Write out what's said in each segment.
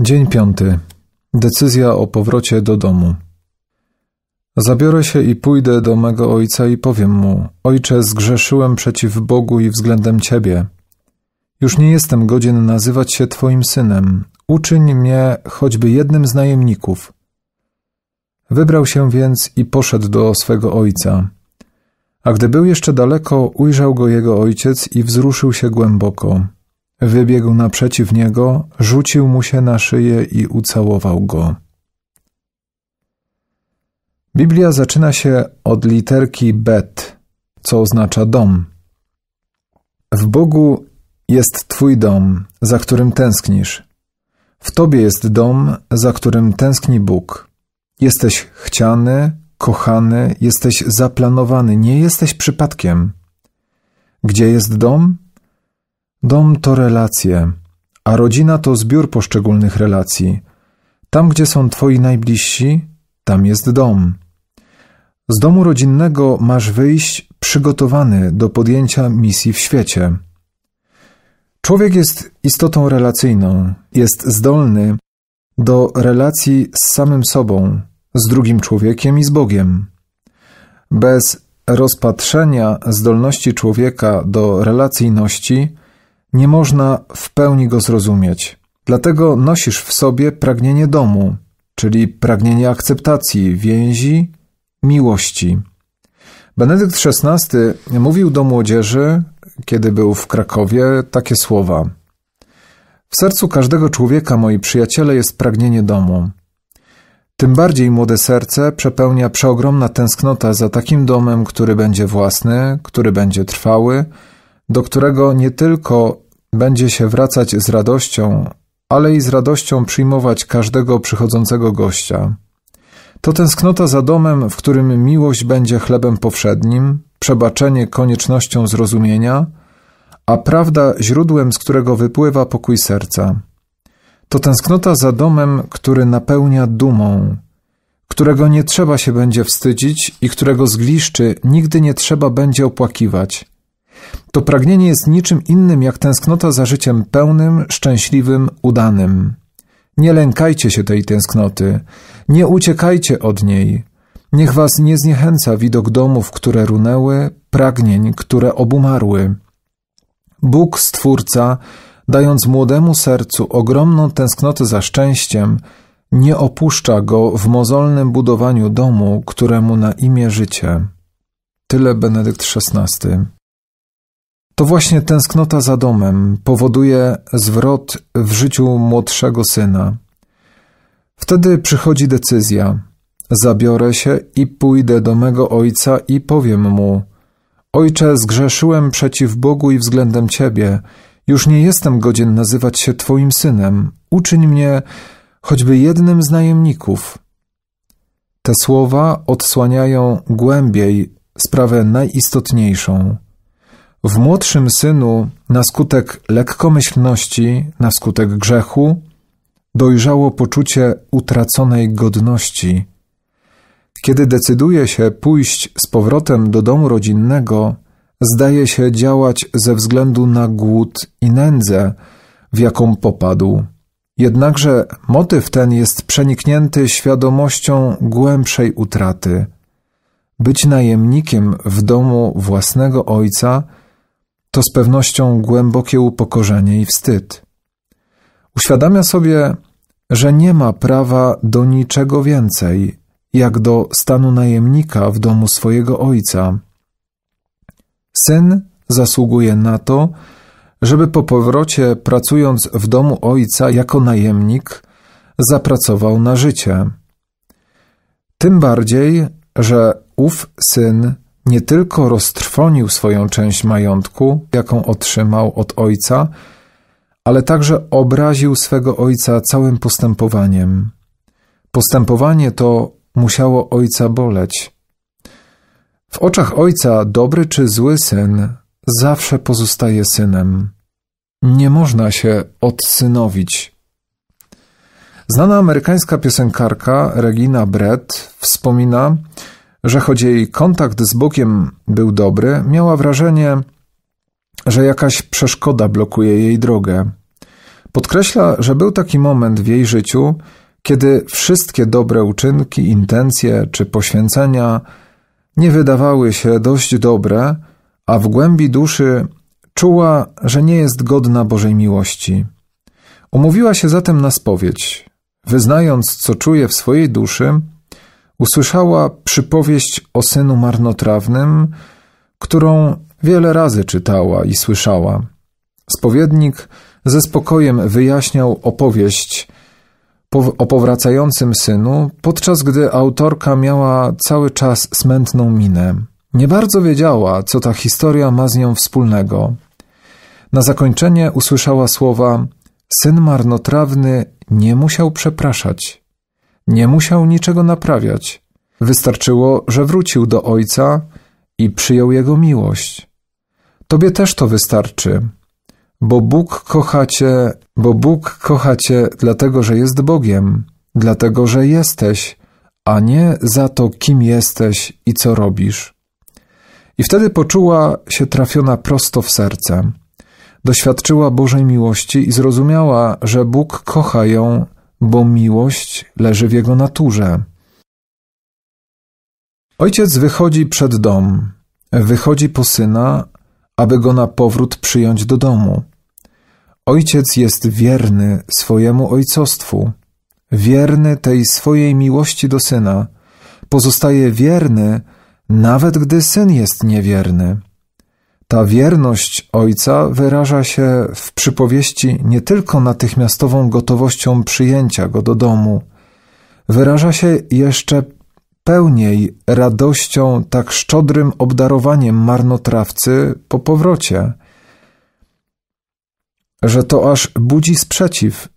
Dzień piąty. Decyzja o powrocie do domu. Zabiorę się i pójdę do mego ojca i powiem mu: Ojcze, zgrzeszyłem przeciw Bogu i względem ciebie. Już nie jestem godzien nazywać się twoim synem. Uczyń mnie choćby jednym z najemników. Wybrał się więc i poszedł do swego ojca. A gdy był jeszcze daleko, ujrzał go jego ojciec i wzruszył się głęboko. Wybiegł naprzeciw niego, rzucił mu się na szyję i ucałował go. Biblia zaczyna się od literki bet, co oznacza dom. W Bogu jest Twój dom, za którym tęsknisz. W Tobie jest dom, za którym tęskni Bóg. Jesteś chciany, kochany, jesteś zaplanowany, nie jesteś przypadkiem. Gdzie jest dom? Dom to relacje, a rodzina to zbiór poszczególnych relacji. Tam, gdzie są twoi najbliżsi, tam jest dom. Z domu rodzinnego masz wyjść przygotowany do podjęcia misji w świecie. Człowiek jest istotą relacyjną, jest zdolny do relacji z samym sobą, z drugim człowiekiem i z Bogiem. Bez rozpatrzenia zdolności człowieka do relacyjności, nie można w pełni go zrozumieć. Dlatego nosisz w sobie pragnienie domu, czyli pragnienie akceptacji, więzi, miłości. Benedykt XVI mówił do młodzieży, kiedy był w Krakowie, takie słowa: W sercu każdego człowieka, moi przyjaciele, jest pragnienie domu. Tym bardziej młode serce przepełnia przeogromna tęsknota za takim domem, który będzie własny, który będzie trwały, do którego nie tylko będzie się wracać z radością, ale i z radością przyjmować każdego przychodzącego gościa. To tęsknota za domem, w którym miłość będzie chlebem powszednim, przebaczenie koniecznością zrozumienia, a prawda źródłem, z którego wypływa pokój serca. To tęsknota za domem, który napełnia dumą, którego nie trzeba się będzie wstydzić i którego zgliszczy nigdy nie trzeba będzie opłakiwać – to pragnienie jest niczym innym jak tęsknota za życiem pełnym, szczęśliwym, udanym. Nie lękajcie się tej tęsknoty, nie uciekajcie od niej. Niech was nie zniechęca widok domów, które runęły, pragnień, które obumarły. Bóg, Stwórca, dając młodemu sercu ogromną tęsknotę za szczęściem, nie opuszcza go w mozolnym budowaniu domu, któremu na imię życie. Tyle Benedykt XVI. To właśnie tęsknota za domem powoduje zwrot w życiu młodszego syna. Wtedy przychodzi decyzja: zabiorę się i pójdę do mego ojca i powiem mu: Ojcze, zgrzeszyłem przeciw Bogu i względem ciebie. Już nie jestem godzien nazywać się Twoim synem. Uczyń mnie choćby jednym z najemników. Te słowa odsłaniają głębiej sprawę najistotniejszą w młodszym synu na skutek lekkomyślności, na skutek grzechu, dojrzało poczucie utraconej godności. Kiedy decyduje się pójść z powrotem do domu rodzinnego, zdaje się działać ze względu na głód i nędzę, w jaką popadł. Jednakże motyw ten jest przeniknięty świadomością głębszej utraty. Być najemnikiem w domu własnego ojca to z pewnością głębokie upokorzenie i wstyd. Uświadamia sobie, że nie ma prawa do niczego więcej, jak do stanu najemnika w domu swojego ojca. Syn zasługuje na to, żeby po powrocie, pracując w domu ojca jako najemnik, zapracował na życie. Tym bardziej, że ów syn nie tylko roztrwonił swoją część majątku, jaką otrzymał od ojca, ale także obraził swego ojca całym postępowaniem. Postępowanie to musiało ojca boleć. W oczach ojca dobry czy zły syn zawsze pozostaje synem. Nie można się odsynowić. Znana amerykańska piosenkarka Regina Brett wspomina, że choć jej kontakt z Bogiem był dobry, miała wrażenie, że jakaś przeszkoda blokuje jej drogę. Podkreśla, że był taki moment w jej życiu, kiedy wszystkie dobre uczynki, intencje czy poświęcenia nie wydawały się dość dobre, a w głębi duszy czuła, że nie jest godna Bożej miłości. Umówiła się zatem na spowiedź. Wyznając, co czuje w swojej duszy, usłyszała przypowieść o synu marnotrawnym, którą wiele razy czytała i słyszała. Spowiednik ze spokojem wyjaśniał opowieść o powracającym synu, podczas gdy autorka miała cały czas smętną minę. Nie bardzo wiedziała, co ta historia ma z nią wspólnego. Na zakończenie usłyszała słowa: Syn marnotrawny nie musiał przepraszać. Nie musiał niczego naprawiać. Wystarczyło, że wrócił do Ojca i przyjął Jego miłość. Tobie też to wystarczy, bo Bóg kochacie, bo Bóg kochacie dlatego, że jest Bogiem, dlatego, że jesteś, a nie za to, kim jesteś i co robisz. I wtedy poczuła się trafiona prosto w serce. Doświadczyła Bożej miłości i zrozumiała, że Bóg kocha ją bo miłość leży w jego naturze. Ojciec wychodzi przed dom, wychodzi po syna, aby go na powrót przyjąć do domu. Ojciec jest wierny swojemu ojcostwu, wierny tej swojej miłości do syna, pozostaje wierny, nawet gdy syn jest niewierny. Ta wierność ojca wyraża się w przypowieści nie tylko natychmiastową gotowością przyjęcia go do domu, wyraża się jeszcze pełniej radością tak szczodrym obdarowaniem marnotrawcy po powrocie, że to aż budzi sprzeciw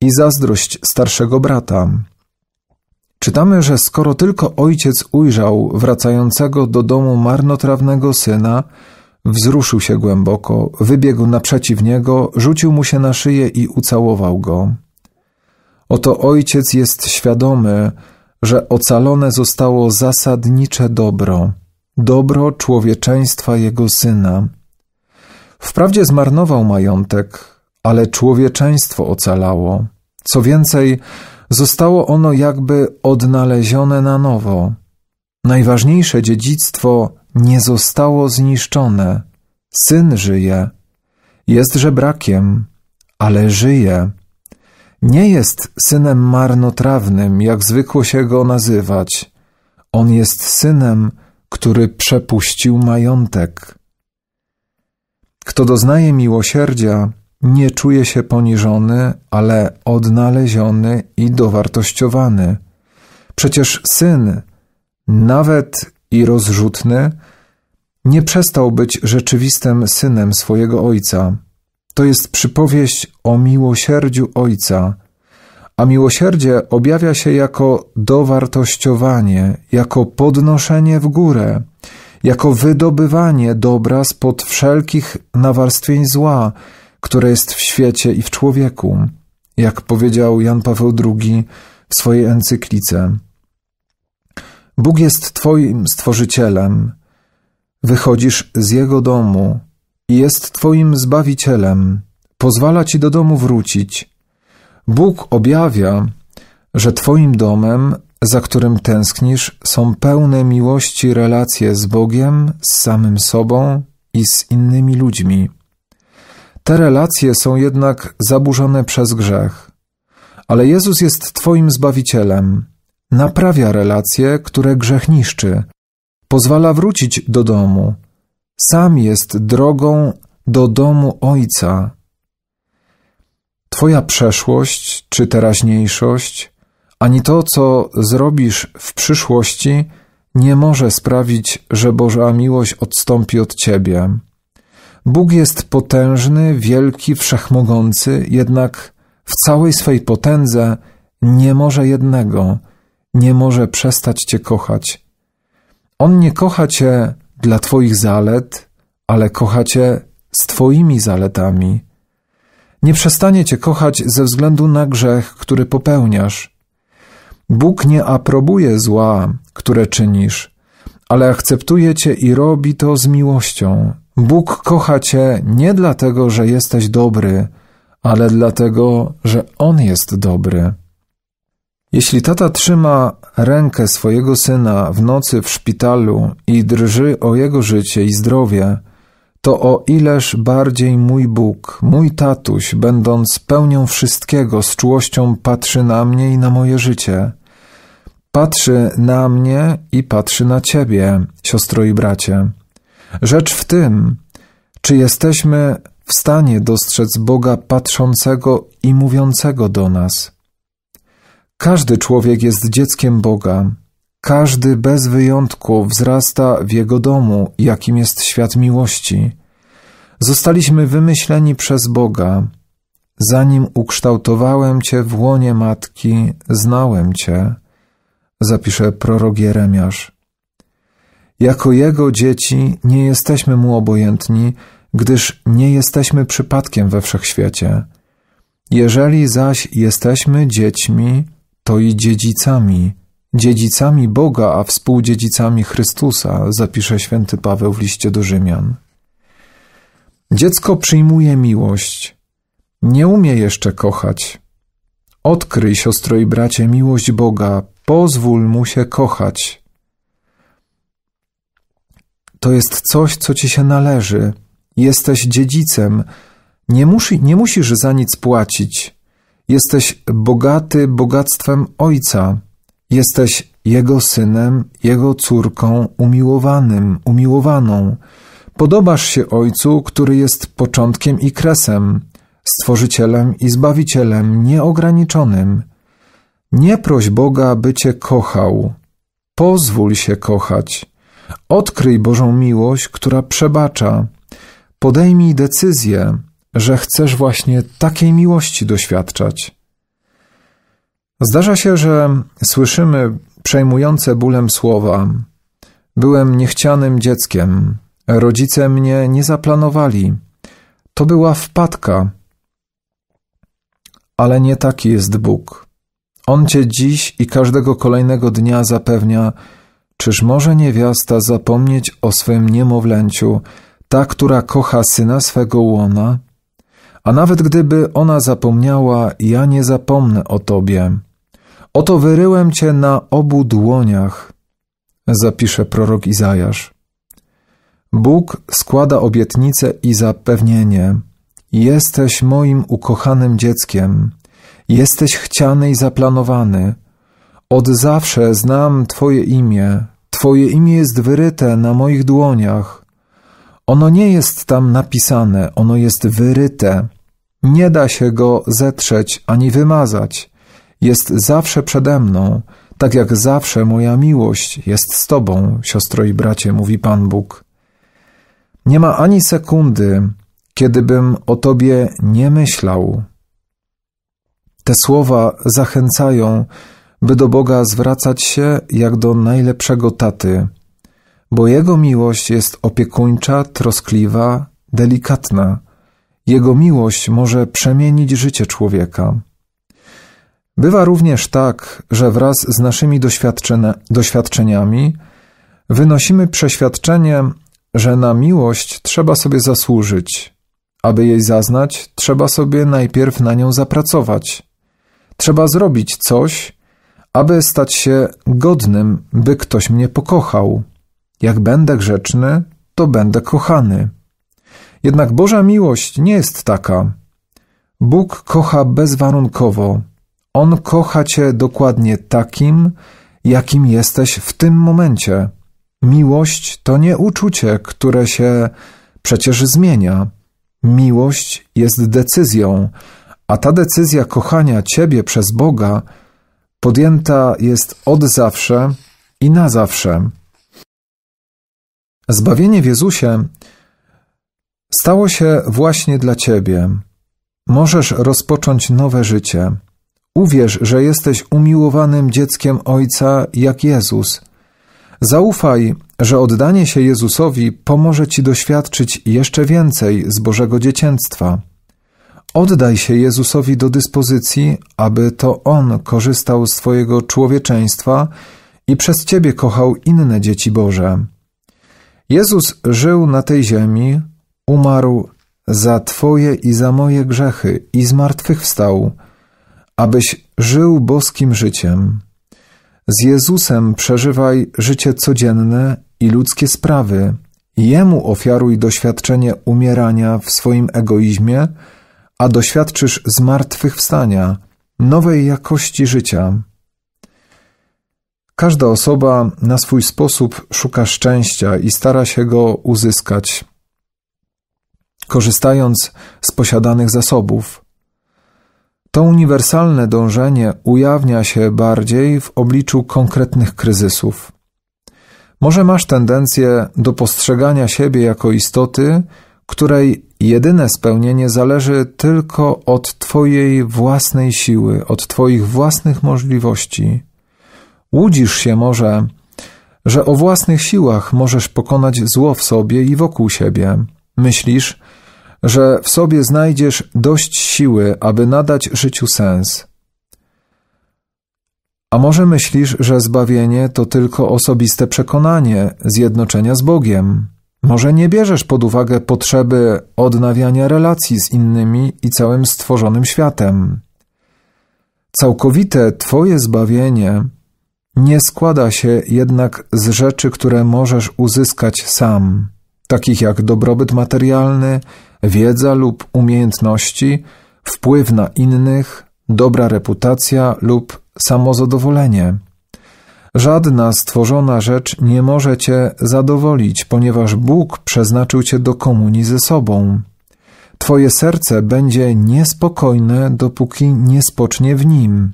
i zazdrość starszego brata. Czytamy, że skoro tylko ojciec ujrzał wracającego do domu marnotrawnego syna, Wzruszył się głęboko, wybiegł naprzeciw niego, rzucił mu się na szyję i ucałował go. Oto ojciec jest świadomy, że ocalone zostało zasadnicze dobro, dobro człowieczeństwa jego syna. Wprawdzie zmarnował majątek, ale człowieczeństwo ocalało. Co więcej, zostało ono jakby odnalezione na nowo. Najważniejsze dziedzictwo nie zostało zniszczone. Syn żyje. Jest żebrakiem, ale żyje. Nie jest synem marnotrawnym, jak zwykło się go nazywać. On jest synem, który przepuścił majątek. Kto doznaje miłosierdzia, nie czuje się poniżony, ale odnaleziony i dowartościowany. Przecież syn, nawet i rozrzutny, nie przestał być rzeczywistym synem swojego ojca. To jest przypowieść o miłosierdziu ojca, a miłosierdzie objawia się jako dowartościowanie, jako podnoszenie w górę, jako wydobywanie dobra spod wszelkich nawarstwień zła, które jest w świecie i w człowieku, jak powiedział Jan Paweł II w swojej encyklice. Bóg jest Twoim stworzycielem, wychodzisz z Jego domu i jest Twoim zbawicielem, pozwala Ci do domu wrócić. Bóg objawia, że Twoim domem, za którym tęsknisz, są pełne miłości relacje z Bogiem, z samym sobą i z innymi ludźmi. Te relacje są jednak zaburzone przez grzech. Ale Jezus jest Twoim zbawicielem Naprawia relacje, które grzech niszczy, pozwala wrócić do domu. Sam jest drogą do domu Ojca. Twoja przeszłość czy teraźniejszość, ani to, co zrobisz w przyszłości, nie może sprawić, że Boża miłość odstąpi od ciebie. Bóg jest potężny, wielki, wszechmogący, jednak w całej swej potędze nie może jednego nie może przestać Cię kochać. On nie kocha Cię dla Twoich zalet, ale kocha Cię z Twoimi zaletami. Nie przestanie Cię kochać ze względu na grzech, który popełniasz. Bóg nie aprobuje zła, które czynisz, ale akceptuje Cię i robi to z miłością. Bóg kocha Cię nie dlatego, że jesteś dobry, ale dlatego, że On jest dobry. Jeśli tata trzyma rękę swojego syna w nocy w szpitalu i drży o jego życie i zdrowie, to o ileż bardziej mój Bóg, mój tatuś, będąc pełnią wszystkiego, z czułością patrzy na mnie i na moje życie. Patrzy na mnie i patrzy na ciebie, siostro i bracie. Rzecz w tym, czy jesteśmy w stanie dostrzec Boga patrzącego i mówiącego do nas – każdy człowiek jest dzieckiem Boga. Każdy bez wyjątku wzrasta w Jego domu, jakim jest świat miłości. Zostaliśmy wymyśleni przez Boga. Zanim ukształtowałem Cię w łonie matki, znałem Cię, zapisze prorok Jeremiasz. Jako Jego dzieci nie jesteśmy Mu obojętni, gdyż nie jesteśmy przypadkiem we wszechświecie. Jeżeli zaś jesteśmy dziećmi, to i dziedzicami, dziedzicami Boga, a współdziedzicami Chrystusa, zapisze święty Paweł w liście do Rzymian. Dziecko przyjmuje miłość, nie umie jeszcze kochać. Odkryj, siostro i bracie, miłość Boga, pozwól mu się kochać. To jest coś, co ci się należy. Jesteś dziedzicem. Nie, musi, nie musisz za nic płacić. Jesteś bogaty bogactwem Ojca. Jesteś Jego synem, Jego córką, umiłowanym, umiłowaną. Podobasz się Ojcu, który jest początkiem i kresem, stworzycielem i zbawicielem nieograniczonym. Nie proś Boga, by Cię kochał. Pozwól się kochać. Odkryj Bożą miłość, która przebacza. Podejmij decyzję, że chcesz właśnie takiej miłości doświadczać. Zdarza się, że słyszymy przejmujące bólem słowa: Byłem niechcianym dzieckiem, rodzice mnie nie zaplanowali. To była wpadka. Ale nie taki jest Bóg. On cię dziś i każdego kolejnego dnia zapewnia, czyż może niewiasta zapomnieć o swym niemowlęciu, ta, która kocha syna swego łona? A nawet gdyby ona zapomniała, ja nie zapomnę o tobie. Oto wyryłem cię na obu dłoniach, zapisze prorok Izajasz. Bóg składa obietnicę i zapewnienie. Jesteś moim ukochanym dzieckiem. Jesteś chciany i zaplanowany. Od zawsze znam Twoje imię. Twoje imię jest wyryte na moich dłoniach. Ono nie jest tam napisane, ono jest wyryte. Nie da się go zetrzeć ani wymazać. Jest zawsze przede mną, tak jak zawsze moja miłość jest z Tobą, siostro i bracie, mówi Pan Bóg. Nie ma ani sekundy, kiedybym o Tobie nie myślał. Te słowa zachęcają, by do Boga zwracać się jak do najlepszego taty, bo Jego miłość jest opiekuńcza, troskliwa, delikatna. Jego miłość może przemienić życie człowieka. Bywa również tak, że wraz z naszymi doświadczeniami wynosimy przeświadczenie, że na miłość trzeba sobie zasłużyć. Aby jej zaznać, trzeba sobie najpierw na nią zapracować. Trzeba zrobić coś, aby stać się godnym, by ktoś mnie pokochał. Jak będę grzeczny, to będę kochany. Jednak Boża miłość nie jest taka. Bóg kocha bezwarunkowo. On kocha cię dokładnie takim, jakim jesteś w tym momencie. Miłość to nie uczucie, które się przecież zmienia. Miłość jest decyzją, a ta decyzja kochania Ciebie przez Boga podjęta jest od zawsze i na zawsze. Zbawienie w Jezusie stało się właśnie dla ciebie. Możesz rozpocząć nowe życie. Uwierz, że jesteś umiłowanym dzieckiem Ojca jak Jezus. Zaufaj, że oddanie się Jezusowi pomoże ci doświadczyć jeszcze więcej z Bożego dziecięctwa. Oddaj się Jezusowi do dyspozycji, aby to On korzystał z Twojego człowieczeństwa i przez Ciebie kochał inne dzieci Boże. Jezus żył na tej ziemi, umarł za Twoje i za moje grzechy i zmartwychwstał, abyś żył boskim życiem. Z Jezusem przeżywaj życie codzienne i ludzkie sprawy. Jemu ofiaruj doświadczenie umierania w swoim egoizmie, a doświadczysz zmartwychwstania, nowej jakości życia. Każda osoba na swój sposób szuka szczęścia i stara się go uzyskać korzystając z posiadanych zasobów. To uniwersalne dążenie ujawnia się bardziej w obliczu konkretnych kryzysów. Może masz tendencję do postrzegania siebie jako istoty, której jedyne spełnienie zależy tylko od Twojej własnej siły, od Twoich własnych możliwości. Łudzisz się może, że o własnych siłach możesz pokonać zło w sobie i wokół siebie. Myślisz, że w sobie znajdziesz dość siły, aby nadać życiu sens. A może myślisz, że zbawienie to tylko osobiste przekonanie zjednoczenia z Bogiem? Może nie bierzesz pod uwagę potrzeby odnawiania relacji z innymi i całym stworzonym światem. Całkowite Twoje zbawienie nie składa się jednak z rzeczy, które możesz uzyskać sam, takich jak dobrobyt materialny, wiedza lub umiejętności, wpływ na innych, dobra reputacja lub samozadowolenie. Żadna stworzona rzecz nie może cię zadowolić, ponieważ Bóg przeznaczył cię do komunii ze sobą. Twoje serce będzie niespokojne, dopóki nie spocznie w nim.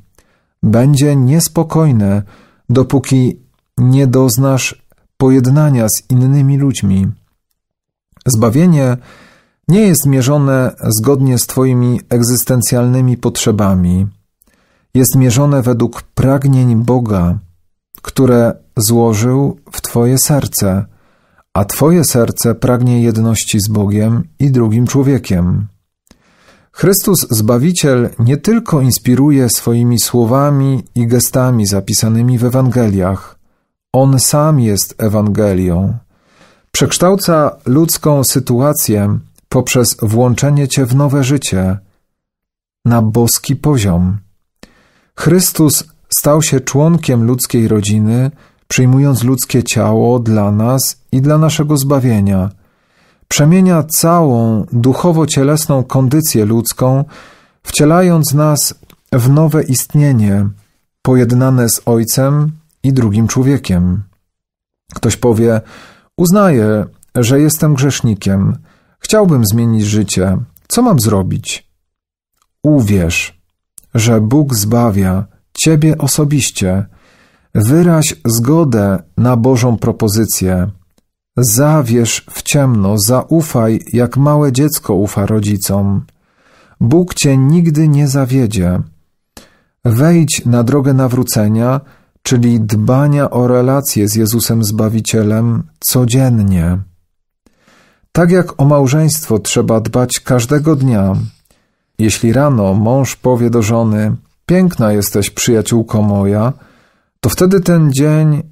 Będzie niespokojne, dopóki nie doznasz pojednania z innymi ludźmi. Zbawienie nie jest mierzone zgodnie z Twoimi egzystencjalnymi potrzebami, jest mierzone według pragnień Boga, które złożył w Twoje serce, a Twoje serce pragnie jedności z Bogiem i drugim człowiekiem. Chrystus Zbawiciel nie tylko inspiruje swoimi słowami i gestami zapisanymi w Ewangeliach, on sam jest Ewangelią. Przekształca ludzką sytuację poprzez włączenie Cię w nowe życie, na boski poziom. Chrystus stał się członkiem ludzkiej rodziny, przyjmując ludzkie ciało dla nas i dla naszego zbawienia. Przemienia całą duchowo-cielesną kondycję ludzką, wcielając nas w nowe istnienie, pojednane z Ojcem i drugim człowiekiem. Ktoś powie: Uznaję, że jestem grzesznikiem Chciałbym zmienić życie. Co mam zrobić? Uwierz, że Bóg zbawia ciebie osobiście. Wyraź zgodę na Bożą propozycję. Zawierz w ciemno, zaufaj, jak małe dziecko ufa rodzicom. Bóg cię nigdy nie zawiedzie. Wejdź na drogę nawrócenia, czyli dbania o relacje z Jezusem Zbawicielem codziennie. Tak jak o małżeństwo trzeba dbać każdego dnia. Jeśli rano mąż powie do żony: Piękna jesteś, przyjaciółko moja, to wtedy ten dzień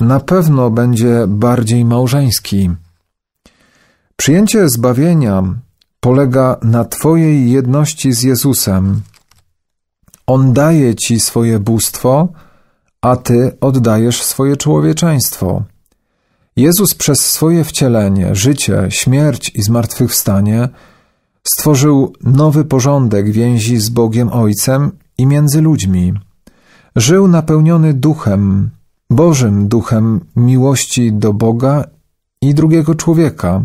na pewno będzie bardziej małżeński. Przyjęcie zbawienia polega na Twojej jedności z Jezusem. On daje Ci swoje bóstwo, a Ty oddajesz swoje człowieczeństwo. Jezus przez swoje wcielenie, życie, śmierć i zmartwychwstanie stworzył nowy porządek więzi z Bogiem Ojcem i między ludźmi. Żył napełniony duchem, Bożym duchem miłości do Boga i drugiego człowieka.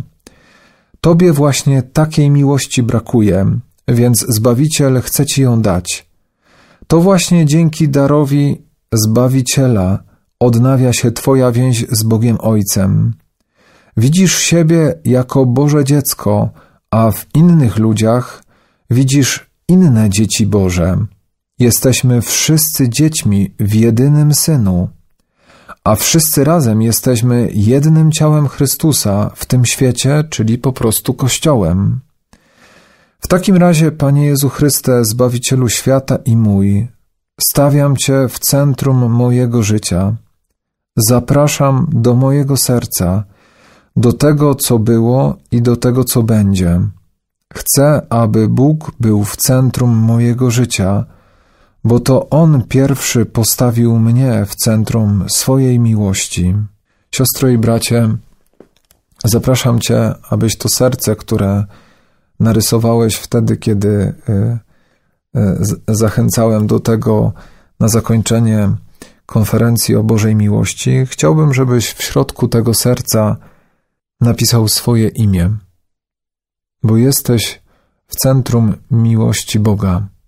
Tobie właśnie takiej miłości brakuje, więc Zbawiciel chce Ci ją dać. To właśnie dzięki darowi Zbawiciela odnawia się Twoja więź z Bogiem Ojcem. Widzisz siebie jako Boże dziecko, a w innych ludziach widzisz inne dzieci Boże. Jesteśmy wszyscy dziećmi w jedynym Synu, a wszyscy razem jesteśmy jednym ciałem Chrystusa w tym świecie, czyli po prostu Kościołem. W takim razie, Panie Jezu Chryste, Zbawicielu świata i mój, stawiam Cię w centrum mojego życia – Zapraszam do mojego serca, do tego, co było i do tego, co będzie. Chcę, aby Bóg był w centrum mojego życia, bo to On pierwszy postawił mnie w centrum swojej miłości. Siostro i bracie, zapraszam Cię, abyś to serce, które narysowałeś wtedy, kiedy y, y, zachęcałem do tego na zakończenie konferencji o Bożej Miłości, chciałbym, żebyś w środku tego serca napisał swoje imię, bo jesteś w centrum miłości Boga.